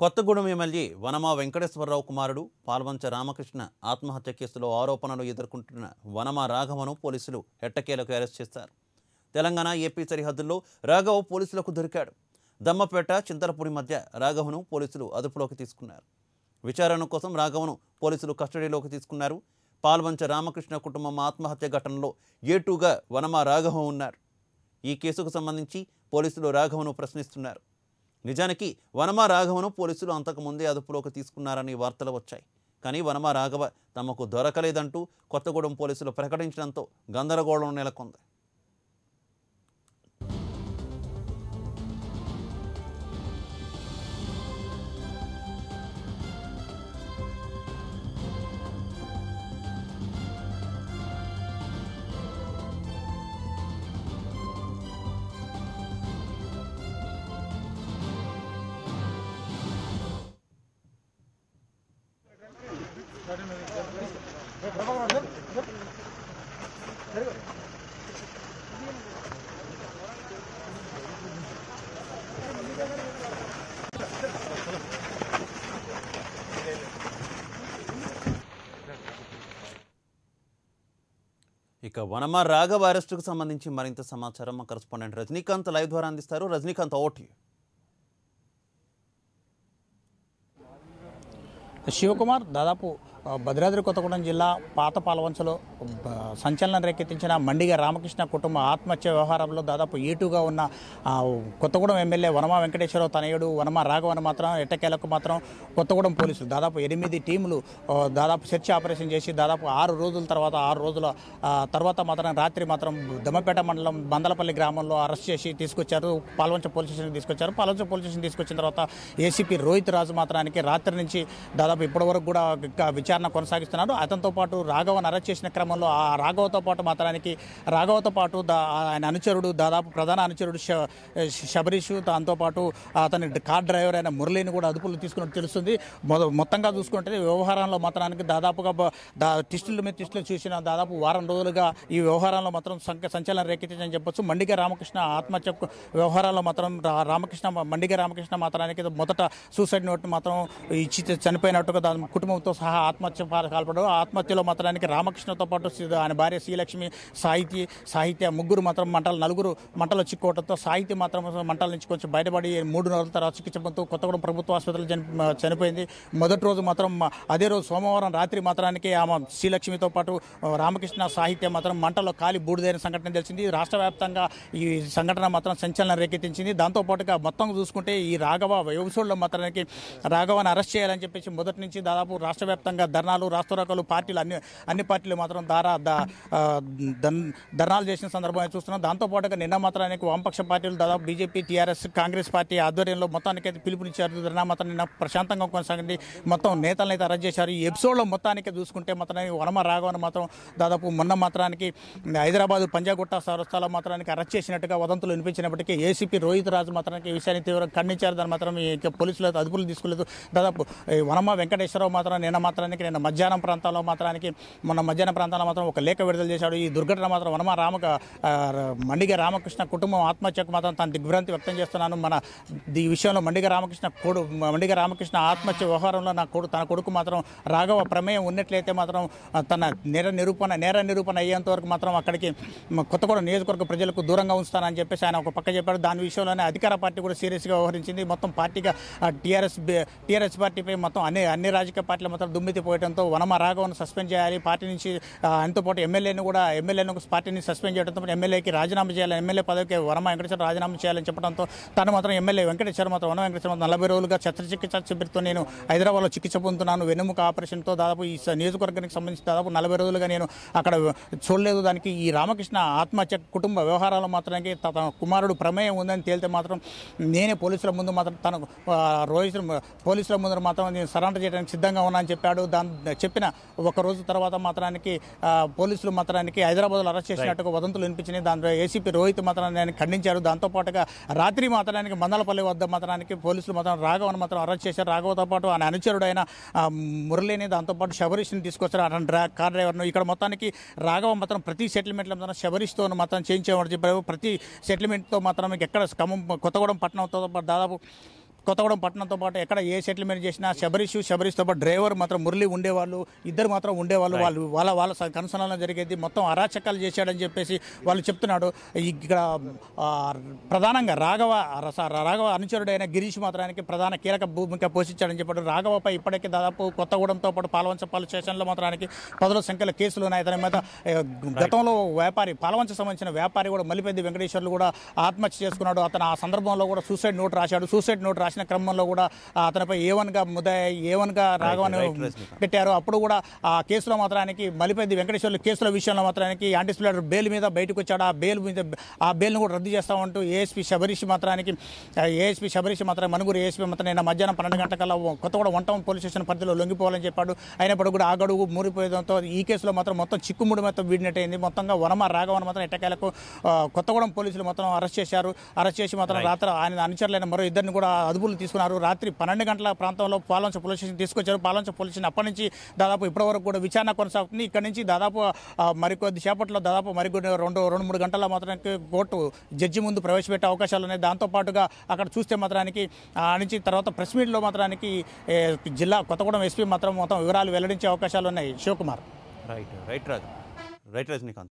Kothagudem MLA Vanama Venkateswararao కుమారుడు పాల్వంచ రామకృష్ణ ఆత్మహత్య కేసులో ఆరోపణలు ఎదుర్కొంటున్న వనమా రాఘవను పోలీసులు ఎట్టకేలకు అరెస్ట్ చేశారు తెలంగాణ ఏపీ సరిహద్దుల్లో రాఘవ్ పోలీసులకు దొరికాడు దమ్మపేట చింతలపూడి మధ్య రాఘవను పోలీసులు అదుపులోకి తీసుకున్నారు విచారణ కోసం రాఘవను పోలీసులు కస్టడీలోకి తీసుకున్నారు పాల్వంచ రామకృష్ణ కుటుంబం ఆత్మహత్య ఘటనలో ఏటూగా వనమా రాఘవ ఉన్నారు ఈ కేసుకు సంబంధించి పోలీసులు రాఘవను ప్రశ్నిస్తున్నారు నిజానికి వనమ రాఘవను పోలీసులు అంతకుముందే అదుపులోకి తీసుకున్నారని వార్తలు వచ్చాయి కానీ వనమ రాఘవ తమకు దొరకలేదంటూ కొత్తగూడెం పోలీసులు ప్రకటించడంతో గందరగోళం నెలకొంది ఇక వనమ రాఘవ అరెస్టుకు సంబంధించి మరింత సమాచారం మా కరస్పాండెంట్ రజనీకాంత్ లైవ్ ద్వారా అందిస్తారు రజనీకాంత్ ఓటీ శివకుమార్ దాదాపు భద్రాద్రి కొత్తగూడెం జిల్లా పాత పాలవంచలో సంచలనం రేకెత్తించిన మండిగా రామకృష్ణ కుటుంబ ఆత్మహత్య వ్యవహారంలో దాదాపు ఏటుగా ఉన్న కొత్తగూడెం ఎమ్మెల్యే వనమ వెంకటేశ్వరరావు తనయుడు వనమ రాఘవన్ మాత్రం ఎట్టకేలకు మాత్రం కొత్తగూడెం పోలీసులు దాదాపు ఎనిమిది టీములు దాదాపు సెర్చ్ ఆపరేషన్ చేసి దాదాపు ఆరు రోజుల తర్వాత ఆరు రోజుల తర్వాత మాత్రం రాత్రి మాత్రం దమ్మపేట మండలం బందలపల్లి గ్రామంలో అరెస్ట్ చేసి తీసుకొచ్చారు పాలవంచ పోలీస్ స్టేషన్కి తీసుకొచ్చారు పాలవంచ పోలీస్ స్టేషన్ తీసుకొచ్చిన తర్వాత ఏసీపీ రోహిత్ రాజు మాత్రానికి రాత్రి నుంచి దాదాపు ఇప్పటివరకు కూడా విచారణ విచారణ కొనసాగిస్తున్నారు అతనితో పాటు రాఘవన్ అరెస్ట్ చేసిన క్రమంలో ఆ రాఘవతో పాటు మాత్రానికి రాఘవతో పాటు ఆయన అనుచరుడు దాదాపు ప్రధాన అనుచరుడు శబరీష్ దాంతోపాటు అతని కార్ డ్రైవర్ అయిన మురళిని కూడా అదుపులో తీసుకున్నట్టు తెలుస్తుంది మొత్తంగా చూసుకుంటే వ్యవహారంలో మాత్రానికి దాదాపుగా టిస్టుల మీద టిస్టులు చూసిన దాదాపు వారం రోజులుగా ఈ వ్యవహారంలో మాత్రం సంచలనం రేకెత్తించని చెప్పొచ్చు మండిగ రామకృష్ణ ఆత్మహత్య వ్యవహారాల్లో మాత్రం రామకృష్ణ మండిగ రామకృష్ణ మాత్రానికి మొదట సూసైడ్ నోట్ మాత్రం ఇచ్చి చనిపోయినట్టుగా దాని కుటుంబంతో సహా ఆత్మ ఆత్మహత్య పాల్పడ్డారు ఆత్మహత్యలో మాత్రానికి రామకృష్ణతో పాటు ఆయన భార్య శ్రీలక్ష్మి సాహితీ సాహిత్య ముగ్గురు మాత్రం మంటలు నలుగురు మంటలు చిక్కోవడంతో సాహిత్య మాత్రం మంటల నుంచి కొంచెం బయటపడి మూడు నెలల తర్వాత చికిత్స పొందుతూ కొత్తగూడెం ప్రభుత్వ ఆసుపత్రిలో చనిపోయింది మొదటి రోజు మాత్రం అదే రోజు సోమవారం రాత్రి మాత్రానికి ఆమె శ్రీలక్ష్మితో పాటు రామకృష్ణ సాహిత్యం మాత్రం మంటలో కాలి బూడిదైన సంఘటన తెలిసింది రాష్ట్ర వ్యాప్తంగా ఈ సంఘటన మాత్రం సంచలనం రేకెత్తించింది దాంతోపాటుగా మొత్తం చూసుకుంటే ఈ రాఘవ వ్యవసాయంలో మాత్రానికి రాఘవాన్ని అరెస్ట్ చేయాలని చెప్పేసి మొదటి నుంచి దాదాపు రాష్ట్ర వ్యాప్తంగా ధర్నాలు రకాలు పార్టీలు అన్ని అన్ని పార్టీలు మాత్రం దారా ధర్నాలు చేసిన సందర్భంగా చూస్తున్నాం దాంతోపాటుగా నిన్న మాత్రానికి వామపక్ష పార్టీలు దాదాపు బీజేపీ టీఆర్ఎస్ కాంగ్రెస్ పార్టీ ఆధ్వర్యంలో మొత్తానికైతే పిలుపునిచ్చారు ధర్నా మాత్రం నిన్న ప్రశాంతంగా కొనసాగింది మొత్తం అయితే అరెస్ట్ చేశారు ఈ ఎపిసోడ్లో మొత్తానికి చూసుకుంటే మాత్రం వనమ రాఘవన్ మాత్రం దాదాపు మొన్న మాత్రానికి హైదరాబాద్ పంజాగుట్ట సరస్థాలో మాత్రానికి అరెస్ట్ చేసినట్టుగా వదంతులు వినిపించినప్పటికీ ఏసీపీ రోహిత్ రాజు మాత్రానికి ఈ విషయాన్ని తీవ్రంగా ఖండించారు దాని మాత్రం పోలీసులు అదుపులు తీసుకోలేదు దాదాపు వనమ వెంకటేశ్వరరావు మాత్రం నిన్న మాత్రాన్ని మాత్రానికి నిన్న మధ్యాహ్నం ప్రాంతంలో మాత్రానికి మొన్న మధ్యాహ్నం ప్రాంతంలో మాత్రం ఒక లేఖ విడుదల చేశాడు ఈ దుర్ఘటన మాత్రం వనమ రామక మండిగ రామకృష్ణ కుటుంబం ఆత్మహత్యకు మాత్రం తన దిగ్భ్రాంతి వ్యక్తం చేస్తున్నాను మన ఈ విషయంలో మండిగ రామకృష్ణ కొడు మండిగ రామకృష్ణ ఆత్మహత్య వ్యవహారంలో నా కొడు తన కొడుకు మాత్రం రాఘవ ప్రమేయం ఉన్నట్లయితే మాత్రం తన నేర నిరూపణ నేర నిరూపణ అయ్యేంత వరకు మాత్రం అక్కడికి కొత్తగూడ నియోజకవర్గ ప్రజలకు దూరంగా ఉంచుతానని చెప్పేసి ఆయన ఒక పక్క చెప్పాడు దాని విషయంలోనే అధికార పార్టీ కూడా సీరియస్గా వ్యవహరించింది మొత్తం పార్టీగా టీఆర్ఎస్ టీఆర్ఎస్ పార్టీపై మొత్తం అన్ని అన్ని రాజకీయ పార్టీలు మాత్రం దుమ్మితి పోయడంతో వనమ రాఘవన్ సస్పెండ్ చేయాలి పార్టీ నుంచి ఆయనతోపాటు ఎమ్మెల్యేని కూడా ఎమ్మెల్యేను పార్టీని సస్పెండ్ చేయడంతో ఎమ్మెల్యేకి రాజీనామా చేయాలి ఎమ్మెల్యే పదవికి వనమ వెంకటేశ్వర రాజీనామా చేయాలని చెప్పడంతో తను మాత్రం ఎమ్మెల్యే వెంకటేశ్వర మాత్రం వన వెంకటేశ్వర నలభై రోజులుగా చికిత్స చిబిరితో నేను హైదరాబాద్లో చికిత్స పొందుతున్నాను వెన్నెముక ఆపరేషన్తో దాదాపు ఈ నియోజకవర్గానికి సంబంధించి దాదాపు నలభై రోజులుగా నేను అక్కడ చూడలేదు దానికి ఈ రామకృష్ణ ఆత్మహత్య కుటుంబ వ్యవహారాలు మాత్రానికి తన కుమారుడు ప్రమేయం ఉందని తేలితే మాత్రం నేనే పోలీసుల ముందు మాత్రం తన రోజు పోలీసుల ముందు మాత్రం నేను సరెండర్ చేయడానికి సిద్ధంగా ఉన్నానని చెప్పాడు దాని చెప్పిన ఒక రోజు తర్వాత మాత్రానికి పోలీసులు మాత్రానికి హైదరాబాద్లో అరెస్ట్ చేసినట్టుగా వదంతులు వినిపించినాయి దాంట్లో ఏసీపీ రోహిత్ మాత్రాన్ని ఖండించారు దాంతోపాటుగా రాత్రి మాత్రానికి మందలపల్లి వద్ద మాత్రానికి పోలీసులు మాత్రం రాఘవన్ మాత్రం అరెస్ట్ చేశారు రాఘవతో పాటు ఆయన అనుచరుడైన మురళిని దాంతోపాటు శబరీష్ని తీసుకొచ్చారు అతను డ్రా కార్ డ్రైవర్ను ఇక్కడ మొత్తానికి రాఘవ మాత్రం ప్రతి సెటిల్మెంట్లో మాత్రం శబరీష్తో మాత్రం చేయించేవాడు చెప్పారు ప్రతి సెటిల్మెంట్తో మాత్రం ఎక్కడ ఖమ్మం కొత్తగూడెం పట్టణంతో దాదాపు కొత్తగూడెం పట్టణంతో పాటు ఎక్కడ ఏ సెటిల్మెంట్ చేసినా శబరీషు శబరీష్తో పాటు డ్రైవర్ మాత్రం మురళి ఉండేవాళ్ళు ఇద్దరు మాత్రం ఉండేవాళ్ళు వాళ్ళు వాళ్ళ వాళ్ళ కనుసనాలు జరిగేది మొత్తం అరాచకాలు చేశాడని చెప్పేసి వాళ్ళు చెప్తున్నాడు ఇక్కడ ప్రధానంగా రాఘవ రాఘవ అనుచరుడైన గిరీష్ మాత్రానికి ప్రధాన కీలక భూమిక పోషించాడని చెప్పాడు రాఘవపై ఇప్పటికే దాదాపు కొత్తగూడెంతో పాటు పలు స్టేషన్లో మాత్రానికి పదుల సంఖ్యలో కేసులు ఉన్నాయి అతని మీద గతంలో వ్యాపారి పాలవంచ సంబంధించిన వ్యాపారి కూడా మల్లిపెద్ది వెంకటేశ్వర్లు కూడా ఆత్మహత్య చేసుకున్నాడు అతను ఆ సందర్భంలో కూడా సూసైడ్ నోట్ రాశాడు సూసైడ్ నోట్ రాసి రాసిన క్రమంలో కూడా అతనిపై ఏవన్గా వన్ ఏవన్గా రాఘవన్ పెట్టారు అప్పుడు కూడా ఆ కేసులో మాత్రానికి మలిపెద్ది వెంకటేశ్వర్లు కేసుల విషయంలో మాత్రానికి యాంటిసిపేటర్ బెయిల్ మీద బయటకు వచ్చాడు ఆ బెయిల్ మీద ఆ బెయిల్ను కూడా రద్దు చేస్తామంటూ ఏఎస్పీ శబరీష్ మాత్రానికి ఏఎస్పీ శబరీష్ మాత్రం మనుగురు ఏఎస్పీ మాత్రం నిన్న మధ్యాహ్నం పన్నెండు గంటకల్లా కూడా వంటం పోలీస్ స్టేషన్ పరిధిలో లొంగిపోవాలని చెప్పాడు అయినప్పుడు కూడా ఆ గడువు మూరిపోయడంతో ఈ కేసులో మాత్రం మొత్తం చిక్కుముడి మొత్తం వీడినట్టయింది మొత్తంగా వనమ రాఘవన్ మాత్రం ఎట్టకాయలకు కొత్తగూడెం పోలీసులు మొత్తం అరెస్ట్ చేశారు అరెస్ట్ చేసి మాత్రం రాత్రి ఆయన అనుచరులైన మరో ఇద్దరిని కూడా అదుపు అదుపులు తీసుకున్నారు రాత్రి పన్నెండు గంటల ప్రాంతంలో పాలంచ పోలీస్ స్టేషన్ తీసుకొచ్చారు పాలంచ పోలీస్ స్టేషన్ అప్పటి నుంచి దాదాపు ఇప్పటివరకు కూడా విచారణ కొనసాగుతుంది ఇక్కడ నుంచి దాదాపు మరికొద్ది సేపట్లో దాదాపు మరికొన్ని రెండు రెండు మూడు గంటల మాత్రానికి కోర్టు జడ్జి ముందు ప్రవేశపెట్టే అవకాశాలు ఉన్నాయి దాంతోపాటుగా అక్కడ చూస్తే మాత్రానికి నుంచి తర్వాత ప్రెస్ మీట్లో మాత్రానికి జిల్లా కొత్తగూడెం ఎస్పీ మాత్రం మొత్తం వివరాలు వెల్లడించే అవకాశాలు ఉన్నాయి Shivakumar right right Raju right Rajinikanth